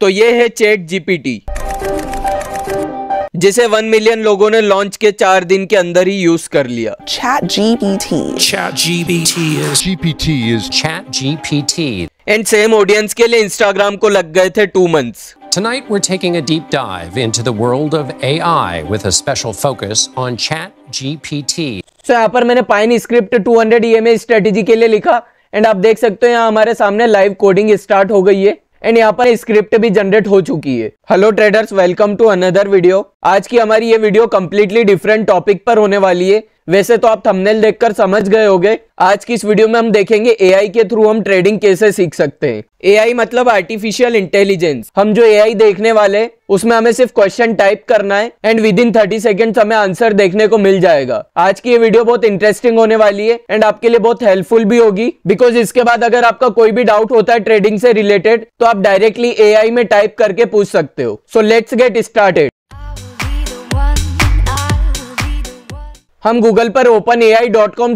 तो ये है चैट जीपीटी जिसे वन मिलियन लोगों ने लॉन्च के चार दिन के अंदर ही यूज कर लिया chat GPT chat GPT GPT is chat GPT and same audience के लिए इंस्टाग्राम को लग गए थे two months Tonight, we're taking a deep dive into the world of AI with a special focus on GPT. So, यहाँ पर मैंने pine script 200 EMA strategy के लिए लिखा एंड आप देख सकते हो यहाँ हमारे सामने लाइव कोडिंग स्टार्ट हो गई है एंड यहाँ पर स्क्रिप्ट भी जनरेट हो चुकी है hello traders welcome to another video आज की हमारी ये वीडियो कम्प्लीटली डिफरेंट टॉपिक पर होने वाली है वैसे तो आप थंबनेल देखकर समझ गए होंगे आज की इस वीडियो में हम देखेंगे एआई के थ्रू हम ट्रेडिंग कैसे सीख सकते हैं एआई मतलब आर्टिफिशियल इंटेलिजेंस हम जो एआई देखने वाले उसमें हमें सिर्फ क्वेश्चन टाइप करना है and within thirty second हमें आंसर देखने को मिल जाएगा आज की ये वीडियो बहुत इंटरेस्टिंग होने वाली है एंड आपके लिए बहुत हेल्पफुल भी होगी बिकॉज इसके बाद अगर आपका कोई भी डाउट होता है ट्रेडिंग से रिलेटेड तो आप डायरेक्टली ए में टाइप करके पूछ सकते हो सो लेट्स गेट स्टार्टेड हम गूगल पर ओपन ए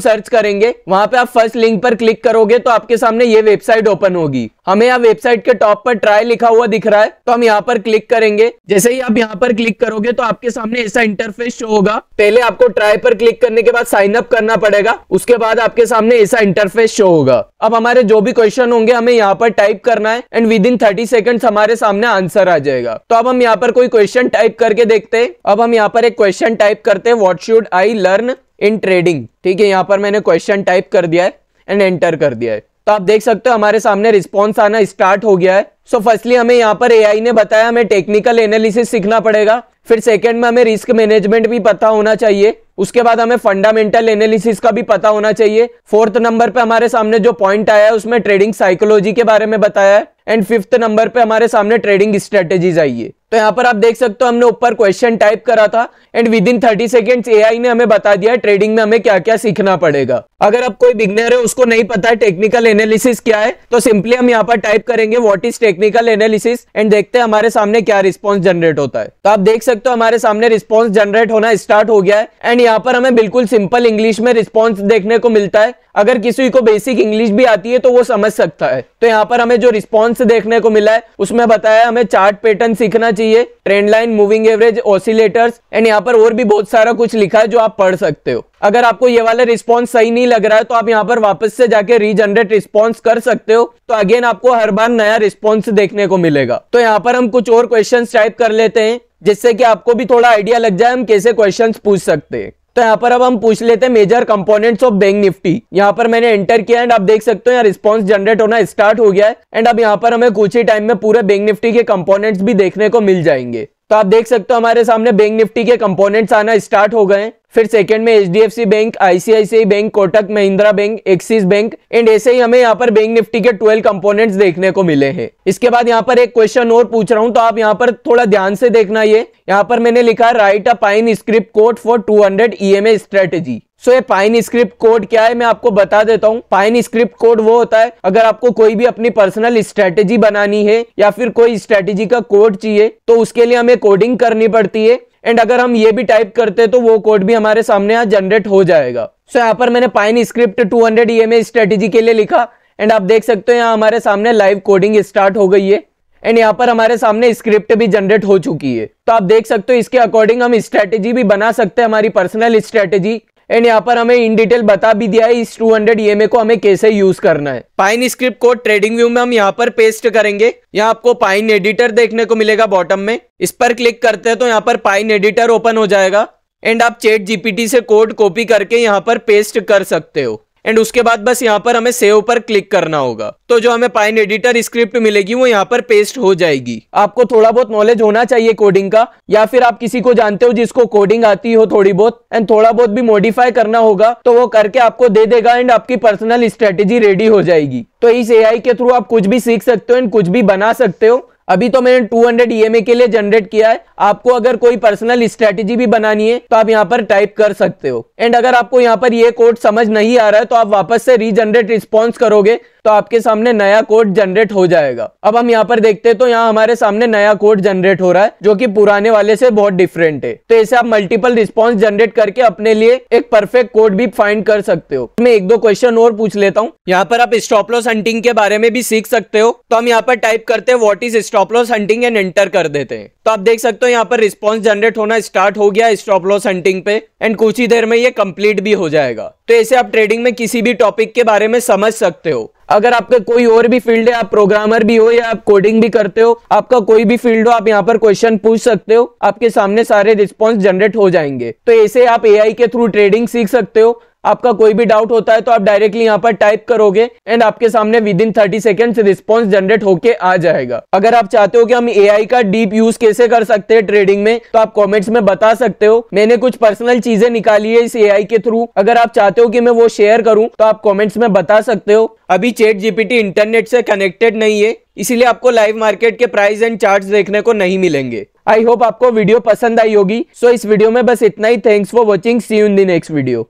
सर्च करेंगे वहां पे आप फर्स्ट लिंक पर क्लिक करोगे तो आपके सामने ये वेबसाइट ओपन होगी हमें यहाँ वेबसाइट के टॉप पर ट्राई लिखा हुआ दिख रहा है तो हम यहाँ पर क्लिक करेंगे जैसे ही आप यहाँ पर क्लिक करोगे तो आपके सामने ऐसा इंटरफेस शो होगा पहले आपको ट्राई पर क्लिक करने के बाद साइन अप करना पड़ेगा उसके बाद आपके सामने ऐसा इंटरफेस शो होगा अब हमारे जो भी क्वेश्चन होंगे हमें यहाँ पर टाइप करना है and within thirty second हमारे सामने आंसर आ जाएगा तो अब हम यहाँ पर कोई क्वेश्चन टाइप करके देखते हैं अब हम यहाँ पर एक क्वेश्चन टाइप करते हैं what should I learn earn in trading ठीक है यहाँ पर मैंने क्वेश्चन टाइप कर दिया है एंड एंटर कर दिया है तो आप देख सकते हो हमारे सामने रिस्पॉन्स आना स्टार्ट हो गया है सो so फर्स्टली हमें यहाँ पर एआई ने बताया हमें टेक्निकल एनालिसिस सीखना पड़ेगा फिर सेकंड में हमें रिस्क मैनेजमेंट भी पता होना चाहिए उसके बाद हमें फंडामेंटल एनालिसिस का भी पता होना चाहिए फोर्थ नंबर पे हमारे सामने जो पॉइंट आया है उसमें ट्रेडिंग साइकोलॉजी के बारे में बताया है एंड फिफ्थ नंबर पे हमारे सामने ट्रेडिंग स्ट्रेटेजीज आई है तो यहाँ पर आप देख सकते हो हमने ऊपर क्वेश्चन टाइप करा था and within thirty second AI ने हमें बता दिया ट्रेडिंग में हमें क्या क्या सीखना पड़ेगा अगर आप कोई बिगनर है उसको नहीं पता है टेक्निकल एनालिसिस क्या है तो सिंपली हम यहाँ पर टाइप करेंगे what is technical analysis and देखते हैं हमारे सामने क्या रिस्पॉन्स जनरेट होता है तो आप देख सकते हो हमारे सामने रिस्पॉन्स जनरेट होना स्टार्ट हो गया है एंड यहाँ पर हमें बिल्कुल सिंपल इंग्लिश में रिस्पॉन्स देखने को मिलता है अगर किसी को बेसिक इंग्लिश भी आती है तो वो समझ सकता है तो यहाँ पर हमें जो रिस्पॉन्स देखने को मिला है उसमें बताया हमें चार्ट पैटर्न सीखना चाहिए trend line moving average oscillators and यहाँ पर और भी बहुत सारा कुछ लिखा है जो आप पढ़ सकते हो अगर आपको ये वाला रिस्पॉन्स सही नहीं लग रहा है तो आप यहाँ पर वापस से जाके रीजनरेट रिस्पॉन्स कर सकते हो तो अगेन आपको हर बार नया रिस्पॉन्स देखने को मिलेगा तो यहाँ पर हम कुछ और क्वेश्चन टाइप कर लेते हैं जिससे कि आपको भी थोड़ा आइडिया लग जाए हम कैसे क्वेश्चन पूछ सकते हैं तो यहाँ पर अब हम पूछ लेते हैं major components of bank Nifty यहाँ पर मैंने एंटर किया एंड आप देख सकते हो यहाँ रिस्पॉन्स जनरेट होना स्टार्ट हो गया है एंड अब यहाँ पर हमें कुछ ही टाइम में पूरे बैंक निफ्टी के कंपोनेंट्स भी देखने को मिल जाएंगे तो आप देख सकते हो हमारे सामने बैंक निफ्टी के कंपोनेंट्स आना स्टार्ट हो गए फिर सेकंड में H bank ICICI bank Kotak Mahindra bank Axis bank and ऐसे ही हमें यहाँ पर बैंक निफ्टी के 12 कंपोनेंट्स देखने को मिले हैं इसके बाद यहाँ पर एक क्वेश्चन और पूछ रहा हूँ तो आप यहाँ पर थोड़ा ध्यान से देखना ये यहाँ पर मैंने लिखा write a pine script code for two hundred E strategy so so, ये पाइन स्क्रिप्ट कोड क्या है मैं आपको बता देता हूँ पाइन स्क्रिप्ट कोड वो होता है अगर आपको कोई भी अपनी पर्सनल स्ट्रेटेजी बनानी है या फिर कोई स्ट्रेटेजी का कोड चाहिए तो उसके लिए हमें कोडिंग करनी पड़ती है एंड अगर हम ये भी टाइप करते हैं तो वो कोड भी हमारे सामने यहाँ जनरेट हो जाएगा सो so, यहाँ पर मैंने pine script 200 hundred E strategy के लिए लिखा एंड आप देख सकते हो यहाँ हमारे सामने लाइव कोडिंग स्टार्ट हो गई है एंड यहाँ पर हमारे सामने स्क्रिप्ट भी जनरेट हो चुकी है तो आप देख सकते हो इसके अकॉर्डिंग हम स्ट्रेटेजी भी बना सकते हैं हमारी पर्सनल स्ट्रेटेजी एंड यहाँ पर हमें इन डिटेल बता भी दिया है इस 200 हंड्रेड e को हमें कैसे यूज करना है पाइन स्क्रिप्ट को ट्रेडिंग व्यू में हम यहाँ पर पेस्ट करेंगे यहाँ आपको पाइन एडिटर देखने को मिलेगा बॉटम में इस पर क्लिक करते हैं तो यहाँ पर पाइन एडिटर ओपन हो जाएगा एंड आप चेट जीपीटी से कोड कॉपी करके यहाँ पर पेस्ट कर सकते हो एंड उसके बाद बस यहाँ पर हमें सेव पर क्लिक करना होगा तो जो हमें पाइन एडिटर स्क्रिप्ट मिलेगी वो यहाँ पर पेस्ट हो जाएगी आपको थोड़ा बहुत नॉलेज होना चाहिए कोडिंग का या फिर आप किसी को जानते हो जिसको कोडिंग आती हो थोड़ी बहुत एंड थोड़ा बहुत भी मॉडिफाई करना होगा तो वो करके आपको दे देगा एंड आपकी पर्सनल स्ट्रेटेजी रेडी हो जाएगी तो इस ए के थ्रू आप कुछ भी सीख सकते हो एंड कुछ भी बना सकते हो अभी तो मैंने 200 ईएमए e के लिए जनरेट किया है आपको अगर कोई पर्सनल स्ट्रेटेजी भी बनानी है तो आप यहाँ पर टाइप कर सकते हो एंड अगर आपको यहाँ पर ये कोड समझ नहीं आ रहा है तो आप वापस से रीजनरेट रिस्पॉन्स करोगे तो आपके सामने नया कोड जनरेट हो जाएगा अब हम यहाँ पर देखते हैं तो यहाँ हमारे सामने नया कोड जनरेट हो रहा है जो कि पुराने वाले से बहुत डिफरेंट है तो ऐसे आप मल्टीपल रिस्पॉन्स जनरेट करके अपने लिए एक परफेक्ट कोड भी फाइंड कर सकते हो मैं एक दो क्वेश्चन और पूछ लेता हूँ यहाँ पर आप स्टॉपलॉस हंटिंग के बारे में भी सीख सकते हो तो हम यहाँ पर टाइप करते हैं what is stop loss hunting and enter कर देते हैं तो आप देख सकते हो यहाँ पर रिस्पॉन्स जनरेट होना स्टार्ट हो गया स्टॉप हंटिंग पे एंड कुछ ही देर में ये कंप्लीट भी हो जाएगा तो ऐसे आप ट्रेडिंग में किसी भी टॉपिक के बारे में समझ सकते हो अगर आपका कोई और भी फील्ड है आप प्रोग्रामर भी हो या आप कोडिंग भी करते हो आपका कोई भी फील्ड हो आप यहाँ पर क्वेश्चन पूछ सकते हो आपके सामने सारे रिस्पॉन्स जनरेट हो जाएंगे तो ऐसे आप ए के थ्रू ट्रेडिंग सीख सकते हो आपका कोई भी डाउट होता है तो आप डायरेक्टली यहाँ पर टाइप करोगे एंड आपके सामने within thirty second response generate होके आ जाएगा अगर आप चाहते हो कि हम एआई का डीप यूज कैसे कर सकते हैं ट्रेडिंग में तो आप कॉमेंट्स में बता सकते हो मैंने कुछ पर्सनल चीजें निकाली है इस एआई के थ्रू अगर आप चाहते हो कि मैं वो शेयर करूं तो आप कॉमेंट्स में बता सकते हो अभी चेट जीपीटी इंटरनेट से कनेक्टेड नहीं है इसीलिए आपको लाइव मार्केट के प्राइस एंड चार्ट देखने को नहीं मिलेंगे आई होप आपको वीडियो पसंद आई होगी सो so, इस वीडियो में बस इतना ही thanks for watching see in the next video